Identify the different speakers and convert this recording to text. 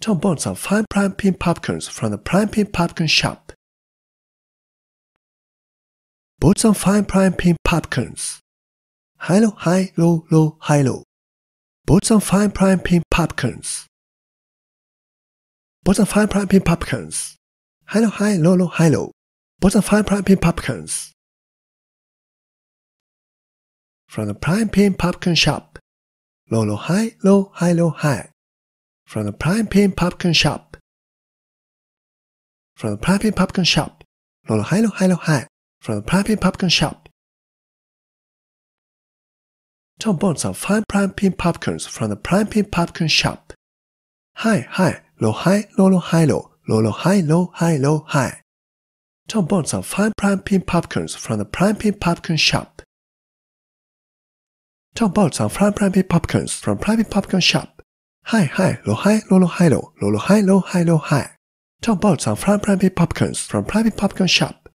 Speaker 1: Tom bought some fine prime pin popcorns from the Prime Pin Popcorn Shop. Bought some fine prime pin popcorns. High low, high low, low, high low. Bought some fine prime pin popcorns. Bought some fine prime pin popcorns. High low, high low, low, high low. Bought some fine prime pin popcorns. From the Prime Pin Popcorn Shop. Low, low, high, low, high, low, high from the Prime Pin Popcorn Shop. From
Speaker 2: the Prime Pin Popcorn Shop. Lo lo hi hi hi. From the Prime Pin Popcorn Shop. Tom bought some fine prime pin popcorns from the prime pin popcorn shop. Hi, hi, lo hi, lo lo hi lo, lo lo hi, lo hi, lo hi. Tom bought some fine prime pin popcorns from the prime pin popcorn shop. Tom bought some fine prime pin popcorns from prime pin popcorn shop. Hi, hi, lo hi, lo lo hi lo, lo lo hi, lo hi, lo hi. Talk about some fry private
Speaker 1: popcorns from private popcorn shop.